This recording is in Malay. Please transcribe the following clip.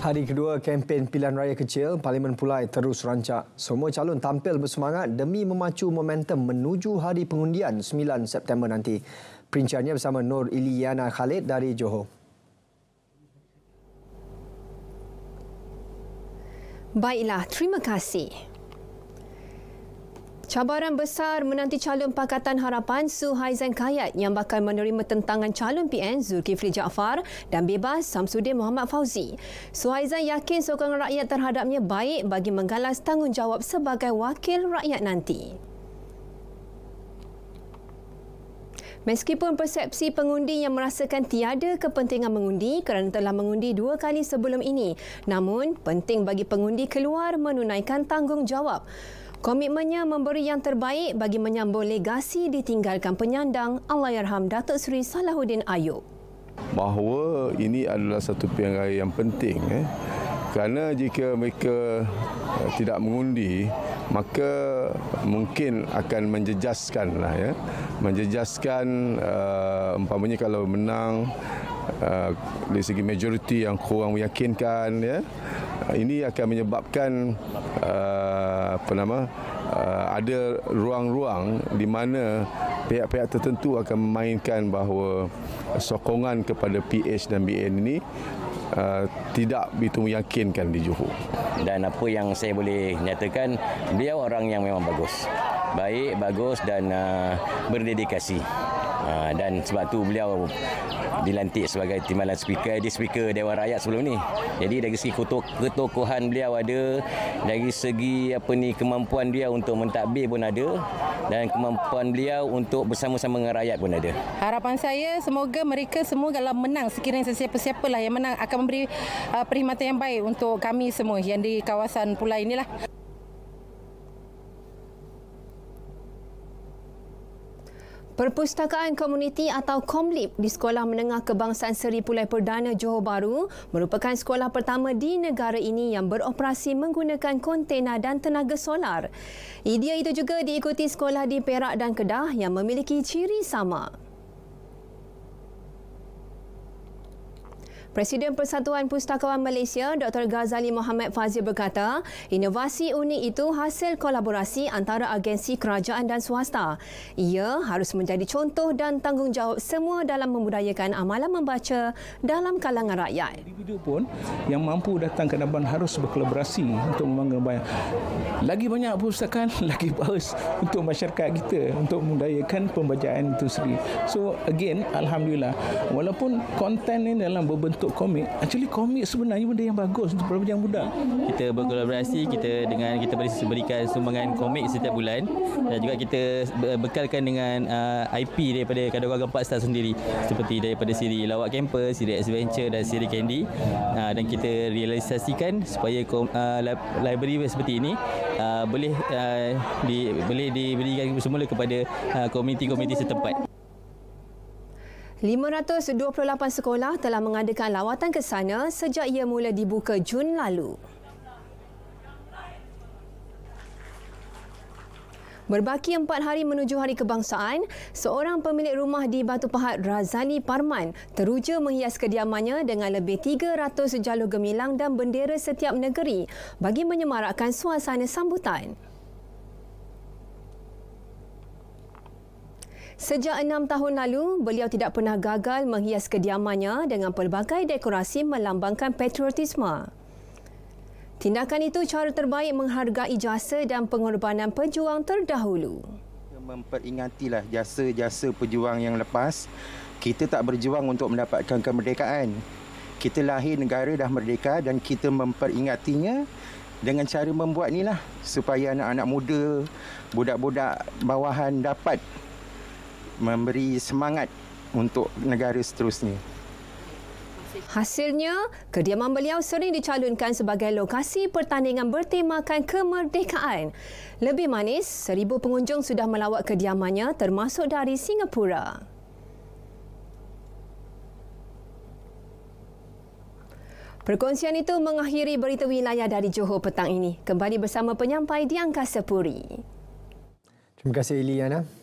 Hari kedua kempen pilihan raya kecil, Parlimen Pulai terus rancak. Semua calon tampil bersemangat demi memacu momentum menuju hari pengundian 9 September nanti. Perinciannya bersama Nur Iliana Khalid dari Johor. Baiklah, terima kasih. Cabaran besar menanti calon Pakatan Harapan Suhaizan Kayat yang bakal menerima tentangan calon PN Zulkifli Jaafar dan bebas Samsudin Muhammad Fauzi. Suhaizan yakin sokongan rakyat terhadapnya baik bagi menggalas tanggungjawab sebagai wakil rakyat nanti. Meskipun persepsi pengundi yang merasakan tiada kepentingan mengundi kerana telah mengundi dua kali sebelum ini, namun penting bagi pengundi keluar menunaikan tanggungjawab. Komitmennya memberi yang terbaik bagi menyambung legasi ditinggalkan penyandang Allahyarham Datuk Seri Salahuddin Ayub. Bahawa ini adalah satu perkara yang penting eh. Kerana jika mereka eh, tidak mengundi, maka mungkin akan menjejaskan lah ya. Menjejaskan uh, umpamanya kalau menang uh, dari segi majoriti yang kurang meyakinkan ya. Ini akan menyebabkan apa nama uh, ada ruang-ruang di mana pihak-pihak tertentu akan memainkan bahawa sokongan kepada PH dan BN ini Uh, tidak begitu meyakinkan di Johor. Dan apa yang saya boleh nyatakan, beliau orang yang memang bagus. Baik, bagus dan uh, berdedikasi. Ah, dan sebab tu beliau dilantik sebagai timbalan speaker di speaker Dewan Rakyat sebelum ni. Jadi dari segi ketokohan beliau ada, dari segi apa ni kemampuan dia untuk mentadbir pun ada dan kemampuan beliau untuk bersama-sama dengan rakyat pun ada. Harapan saya semoga mereka semua dalam menang sekiranya sesiapa-siapa lah yang menang akan memberi uh, perkhidmatan yang baik untuk kami semua yang di kawasan pulau inilah. Perpustakaan Komuniti atau Komlip di Sekolah Menengah Kebangsaan Seri Pulai Perdana Johor Bahru merupakan sekolah pertama di negara ini yang beroperasi menggunakan kontena dan tenaga solar. Idea itu juga diikuti sekolah di Perak dan Kedah yang memiliki ciri sama. Presiden Persatuan Pustakawan Malaysia Dr. Ghazali Mohamed Fazil berkata, inovasi unik itu hasil kolaborasi antara agensi kerajaan dan swasta. Ia harus menjadi contoh dan tanggungjawab semua dalam memudayakan amalan membaca dalam kalangan rakyat. Individu pun yang mampu datang ke Naban harus berkolaborasi untuk membangun banyak. Lagi banyak pustakaan, lagi bagus untuk masyarakat kita untuk memudayakan pembacaan itu sendiri. So again, Alhamdulillah, walaupun konten ini dalam berbentuk untuk komik actually komik sebenarnya benda yang bagus untuk pelajar yang muda kita berkolaborasi kita dengan kita berikan sumbangan komik setiap bulan dan juga kita bekalkan dengan uh, IP daripada kadang-kadang empat star sendiri seperti daripada siri Lawak Camper siri Adventure dan siri Candy uh, dan kita realisasikan supaya uh, library seperti ini uh, boleh uh, di, boleh diberikan semula kepada uh, komuniti-komuniti setempat 528 sekolah telah mengadakan lawatan ke sana sejak ia mula dibuka Jun lalu. Berbaki empat hari menuju Hari Kebangsaan, seorang pemilik rumah di Batu Pahat Razani Parman teruja menghias kediamannya dengan lebih 300 jalur gemilang dan bendera setiap negeri bagi menyemarakkan suasana sambutan. Sejak enam tahun lalu, beliau tidak pernah gagal menghias kediamannya dengan pelbagai dekorasi melambangkan patriotisme. Tindakan itu cara terbaik menghargai jasa dan pengorbanan pejuang terdahulu. Memperingatilah jasa-jasa pejuang yang lepas. Kita tak berjuang untuk mendapatkan kemerdekaan. Kita lahir negara dah merdeka dan kita memperingatinya dengan cara membuat inilah supaya anak-anak muda, budak-budak bawahan dapat memberi semangat untuk negara seterusnya. Hasilnya, kediaman beliau sering dicalonkan sebagai lokasi pertandingan bertemakan kemerdekaan. Lebih manis, seribu pengunjung sudah melawat kediamannya termasuk dari Singapura. Perkongsian itu mengakhiri berita wilayah dari Johor petang ini. Kembali bersama penyampai di Angkasa Terima kasih, Iliana.